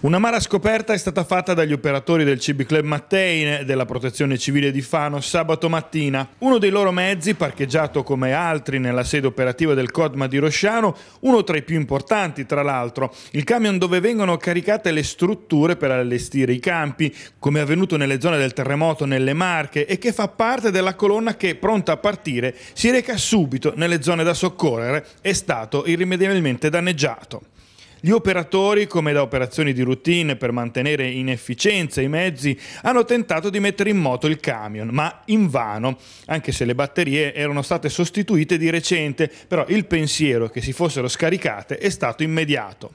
Una mala scoperta è stata fatta dagli operatori del CB Club Matteine eh, della Protezione Civile di Fano sabato mattina. Uno dei loro mezzi, parcheggiato come altri nella sede operativa del Codma di Rosciano, uno tra i più importanti tra l'altro, il camion dove vengono caricate le strutture per allestire i campi, come è avvenuto nelle zone del terremoto nelle Marche e che fa parte della colonna che, pronta a partire, si reca subito nelle zone da soccorrere, è stato irrimediabilmente danneggiato. Gli operatori, come da operazioni di routine per mantenere in efficienza i mezzi, hanno tentato di mettere in moto il camion, ma invano, anche se le batterie erano state sostituite di recente, però il pensiero che si fossero scaricate è stato immediato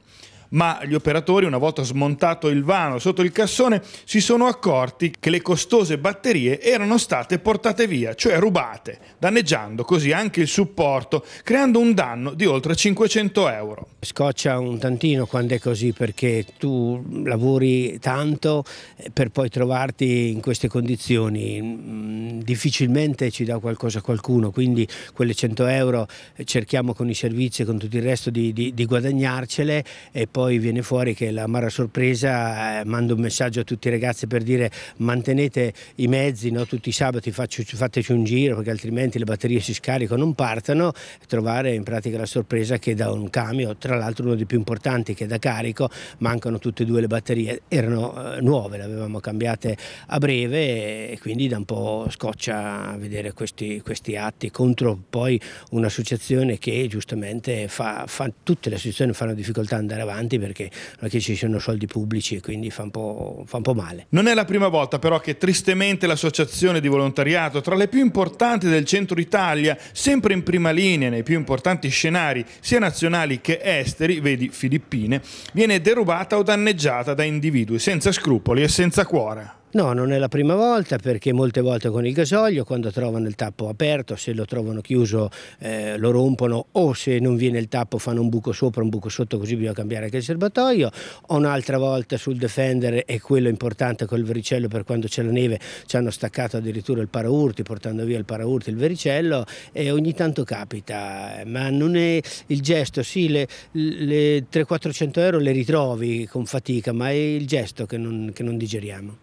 ma gli operatori, una volta smontato il vano sotto il cassone, si sono accorti che le costose batterie erano state portate via, cioè rubate, danneggiando così anche il supporto, creando un danno di oltre 500 euro. Scoccia un tantino quando è così perché tu lavori tanto eh, per poi trovarti in queste condizioni mm, difficilmente ci dà qualcosa qualcuno, quindi quelle 100 euro eh, cerchiamo con i servizi e con tutto il resto di, di, di guadagnarcele e poi viene fuori che la mara sorpresa eh, manda un messaggio a tutti i ragazzi per dire mantenete i mezzi, no? tutti i sabati faccio, fateci un giro perché altrimenti le batterie si scaricano, non partano, e trovare in pratica la sorpresa che da un camion, tra l'altro uno dei più importanti che è da carico, mancano tutte e due le batterie, erano eh, nuove, le avevamo cambiate a breve e quindi da un po' scosso scoccia vedere questi, questi, atti contro poi un'associazione che giustamente fa, fa, tutte le associazioni fanno difficoltà ad andare avanti perché non è che ci siano soldi pubblici e quindi fa un, fa un po' male. Non è la prima volta però che tristemente l'associazione di volontariato tra le più importanti del centro Italia, sempre in prima linea nei più importanti scenari sia nazionali che esteri, vedi Filippine, viene derubata o danneggiata da individui senza scrupoli e senza cuore. No, non è la prima volta perché molte volte con il gasolio quando trovano il tappo aperto, se lo trovano chiuso eh, lo rompono o se non viene il tappo fanno un buco sopra, un buco sotto così bisogna cambiare anche il serbatoio. O un'altra volta sul Defender è quello importante col vericello per quando c'è la neve ci hanno staccato addirittura il paraurti portando via il paraurti, il vericello e ogni tanto capita, ma non è il gesto, sì le, le 300-400 euro le ritrovi con fatica ma è il gesto che non, che non digeriamo.